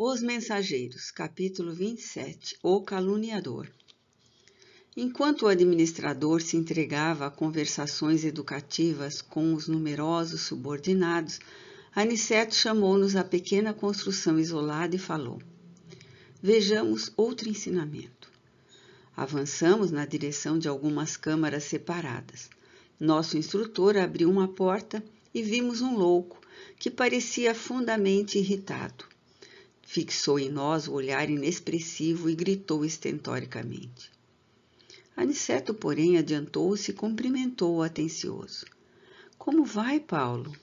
Os Mensageiros, capítulo 27 O Caluniador Enquanto o administrador se entregava a conversações educativas com os numerosos subordinados, Aniceto chamou-nos à pequena construção isolada e falou: Vejamos outro ensinamento. Avançamos na direção de algumas câmaras separadas. Nosso instrutor abriu uma porta e vimos um louco que parecia fundamente irritado Fixou em nós o olhar inexpressivo e gritou estentoricamente. Aniceto, porém, adiantou-se e cumprimentou-o atencioso. Como vai, Paulo?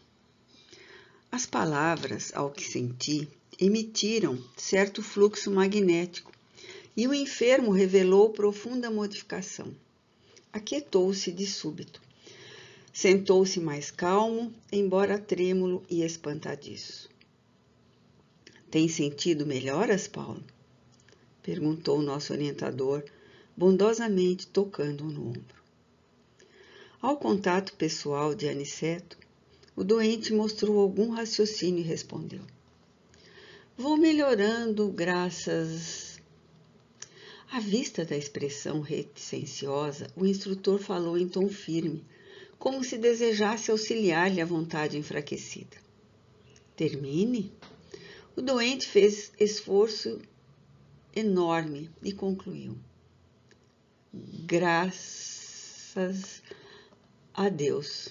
As palavras, ao que senti, emitiram certo fluxo magnético e o enfermo revelou profunda modificação. Aquietou-se de súbito. Sentou-se mais calmo, embora trêmulo e espantadiço. Tem sentido melhoras, Paulo? perguntou o nosso orientador, bondosamente tocando-o no ombro. Ao contato pessoal de Aniceto, o doente mostrou algum raciocínio e respondeu: Vou melhorando graças. À vista da expressão reticenciosa, o instrutor falou em tom firme, como se desejasse auxiliar-lhe a vontade enfraquecida. Termine. O doente fez esforço enorme e concluiu: Graças a Deus.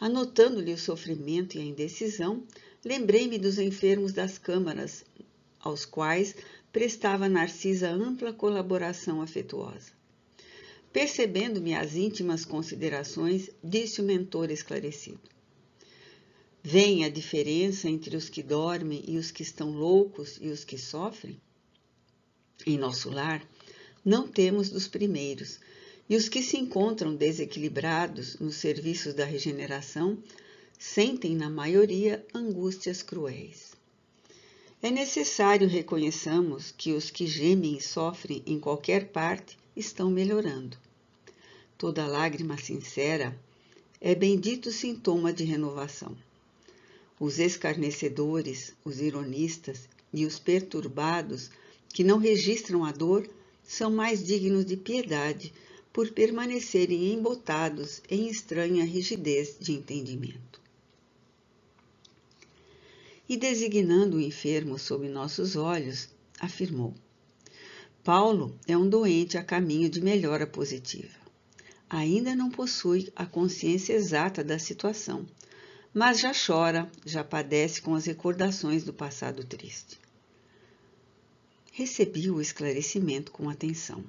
Anotando-lhe o sofrimento e a indecisão, lembrei-me dos enfermos das câmaras, aos quais prestava Narcisa ampla colaboração afetuosa. Percebendo-me as íntimas considerações, disse o mentor esclarecido: Vem a diferença entre os que dormem e os que estão loucos e os que sofrem? Em nosso lar, não temos dos primeiros, e os que se encontram desequilibrados nos serviços da regeneração sentem, na maioria, angústias cruéis. É necessário reconheçamos que os que gemem e sofrem em qualquer parte estão melhorando. Toda lágrima sincera é bendito sintoma de renovação os escarnecedores, os ironistas e os perturbados que não registram a dor são mais dignos de piedade por permanecerem embotados em estranha rigidez de entendimento. E designando o enfermo sob nossos olhos, afirmou: Paulo é um doente a caminho de melhora positiva. Ainda não possui a consciência exata da situação mas já chora, já padece com as recordações do passado triste. Recebi o esclarecimento com atenção.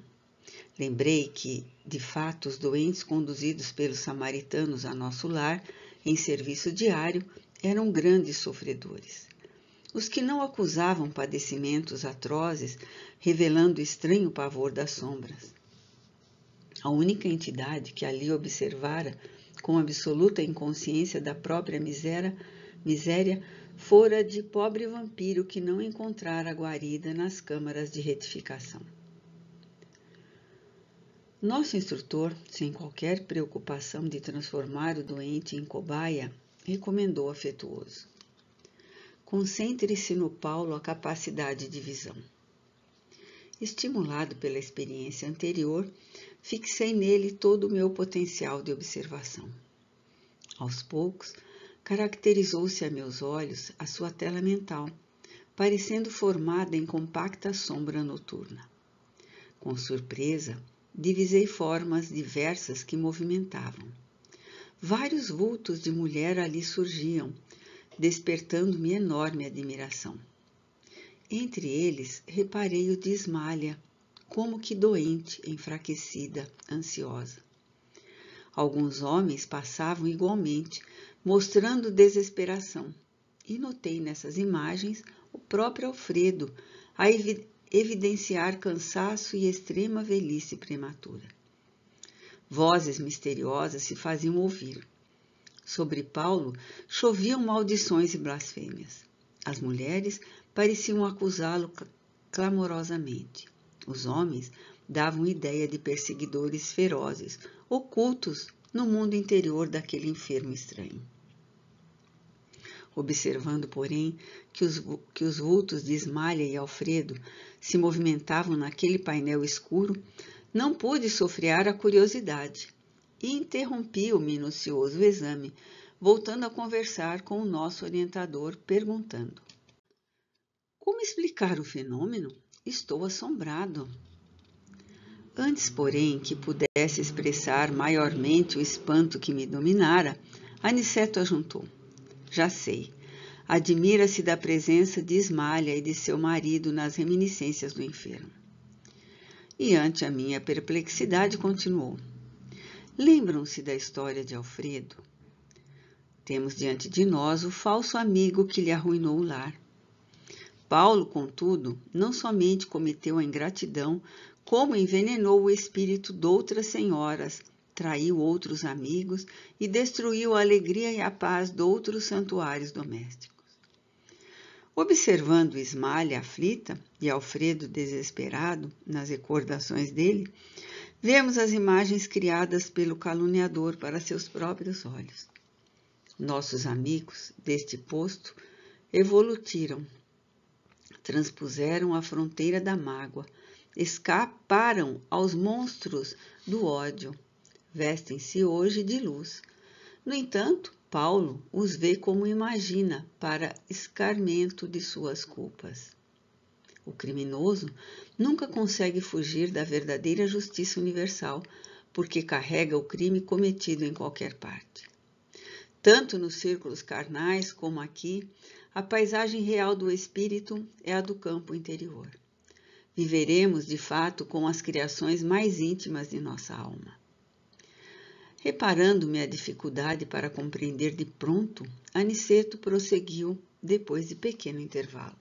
Lembrei que, de fato, os doentes conduzidos pelos samaritanos a nosso lar, em serviço diário, eram grandes sofredores. Os que não acusavam padecimentos atrozes, revelando estranho pavor das sombras. A única entidade que ali observara com absoluta inconsciência da própria miséria, miséria, fora de pobre vampiro que não encontrara guarida nas câmaras de retificação. Nosso instrutor, sem qualquer preocupação de transformar o doente em cobaia, recomendou afetuoso: Concentre-se no Paulo a capacidade de visão. Estimulado pela experiência anterior, fixei nele todo o meu potencial de observação. Aos poucos, caracterizou-se a meus olhos a sua tela mental, parecendo formada em compacta sombra noturna. Com surpresa, divisei formas diversas que movimentavam. Vários vultos de mulher ali surgiam, despertando-me enorme admiração. Entre eles, reparei o de Ismalha, como que doente, enfraquecida, ansiosa. Alguns homens passavam igualmente, mostrando desesperação, e notei nessas imagens o próprio Alfredo a evi evidenciar cansaço e extrema velhice prematura. Vozes misteriosas se faziam ouvir. Sobre Paulo choviam maldições e blasfêmias. As mulheres pareciam acusá-lo clamorosamente. Os homens davam ideia de perseguidores ferozes, ocultos no mundo interior daquele enfermo estranho. Observando, porém, que os, que os vultos de Ismalha e Alfredo se movimentavam naquele painel escuro, não pude sofrear a curiosidade e interrompi o minucioso exame, voltando a conversar com o nosso orientador, perguntando: como explicar o fenômeno? Estou assombrado. Antes, porém, que pudesse expressar maiormente o espanto que me dominara, Aniceto ajuntou: Já sei. Admira-se da presença de Ismalha e de seu marido nas reminiscências do enfermo. E ante a minha perplexidade, continuou: Lembram-se da história de Alfredo? Temos diante de nós o falso amigo que lhe arruinou o lar. Paulo, contudo, não somente cometeu a ingratidão, como envenenou o espírito de outras senhoras, traiu outros amigos e destruiu a alegria e a paz de outros santuários domésticos. Observando Ismalha aflita e Alfredo desesperado nas recordações dele, vemos as imagens criadas pelo caluniador para seus próprios olhos. Nossos amigos deste posto evolutiram transpuseram a fronteira da mágoa, escaparam aos monstros do ódio, vestem-se hoje de luz. No entanto, Paulo os vê como imagina para escarmento de suas culpas. O criminoso nunca consegue fugir da verdadeira justiça universal, porque carrega o crime cometido em qualquer parte. Tanto nos círculos carnais como aqui, a paisagem real do espírito é a do campo interior. Viveremos, de fato, com as criações mais íntimas de nossa alma. Reparando-me a dificuldade para compreender de pronto, Aniceto prosseguiu depois de pequeno intervalo.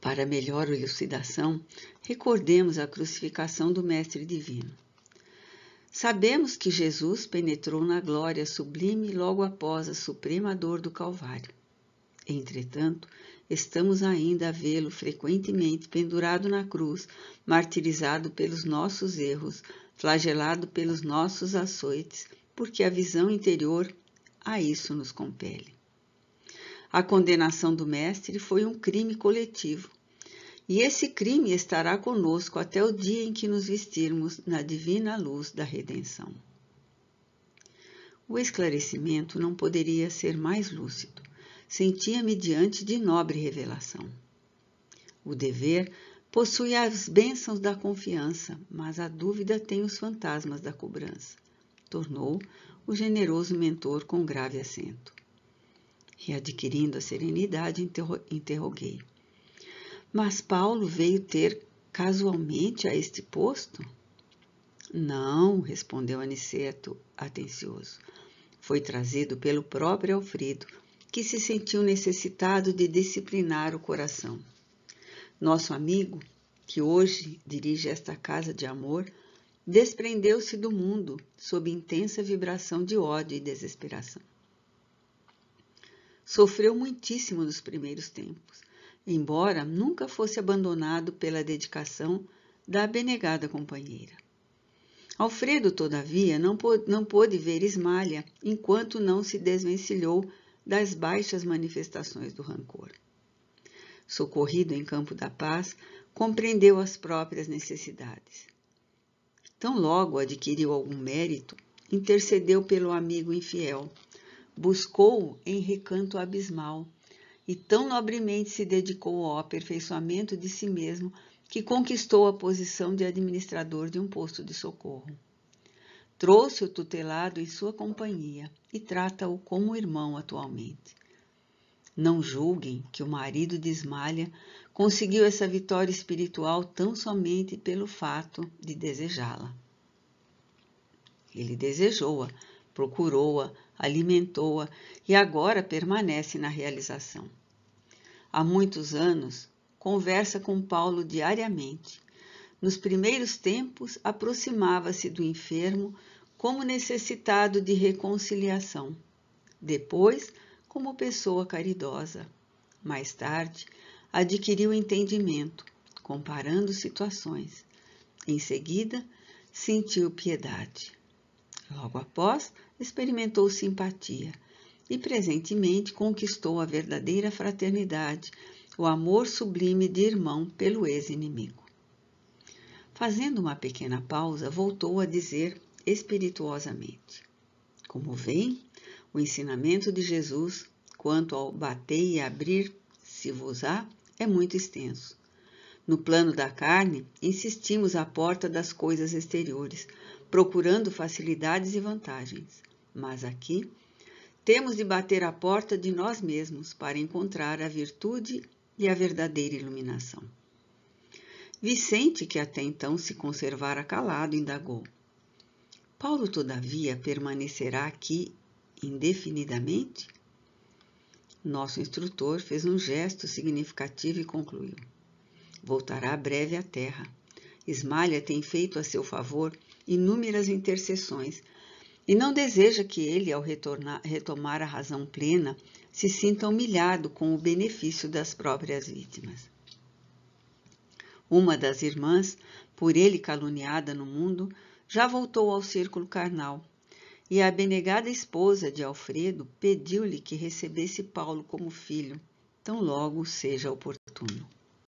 Para melhor elucidação, recordemos a crucificação do Mestre Divino. Sabemos que Jesus penetrou na glória sublime logo após a suprema dor do Calvário. Entretanto, estamos ainda a vê-lo frequentemente pendurado na cruz, martirizado pelos nossos erros, flagelado pelos nossos açoites, porque a visão interior a isso nos compele. A condenação do Mestre foi um crime coletivo, e esse crime estará conosco até o dia em que nos vestirmos na divina luz da redenção. O esclarecimento não poderia ser mais lúcido. Sentia-me diante de nobre revelação. O dever possui as bênçãos da confiança, mas a dúvida tem os fantasmas da cobrança. Tornou o generoso mentor com grave acento. Readquirindo a serenidade, interro interroguei. Mas Paulo veio ter casualmente a este posto? Não, respondeu Aniceto, atencioso. Foi trazido pelo próprio Alfredo, que se sentiu necessitado de disciplinar o coração. Nosso amigo, que hoje dirige esta casa de amor, desprendeu-se do mundo sob intensa vibração de ódio e desesperação. Sofreu muitíssimo nos primeiros tempos embora nunca fosse abandonado pela dedicação da abnegada companheira. Alfredo, todavia, não, não pôde ver Ismalha enquanto não se desvencilhou das baixas manifestações do rancor. Socorrido em Campo da Paz, compreendeu as próprias necessidades. Tão logo adquiriu algum mérito, intercedeu pelo amigo infiel, buscou-o em recanto abismal, e tão nobremente se dedicou ao aperfeiçoamento de si mesmo que conquistou a posição de administrador de um posto de socorro. Trouxe o tutelado em sua companhia e trata-o como irmão atualmente. Não julguem que o marido de Ismalha conseguiu essa vitória espiritual tão somente pelo fato de desejá-la. Ele desejou-a, procurou-a, alimentou-a e agora permanece na realização. Há muitos anos, conversa com Paulo diariamente. Nos primeiros tempos, aproximava-se do enfermo como necessitado de reconciliação, depois, como pessoa caridosa. Mais tarde, adquiriu entendimento, comparando situações. Em seguida, sentiu piedade. Logo após, experimentou simpatia e presentemente conquistou a verdadeira fraternidade, o amor sublime de irmão pelo ex-inimigo. Fazendo uma pequena pausa, voltou a dizer espirituosamente: Como vem, o ensinamento de Jesus quanto ao bater e abrir se vos há é muito extenso. No plano da carne, insistimos à porta das coisas exteriores, procurando facilidades e vantagens mas aqui temos de bater à porta de nós mesmos para encontrar a virtude e a verdadeira iluminação. Vicente, que até então se conservara calado, indagou: Paulo, todavia, permanecerá aqui indefinidamente? Nosso instrutor fez um gesto significativo e concluiu: Voltará breve à terra. Esmalha tem feito a seu favor inúmeras intercessões e não deseja que ele, ao retornar, retomar a razão plena, se sinta humilhado com o benefício das próprias vítimas. Uma das irmãs, por ele caluniada no mundo, já voltou ao círculo carnal, e a abnegada esposa de Alfredo pediu-lhe que recebesse Paulo como filho, tão logo seja oportuno.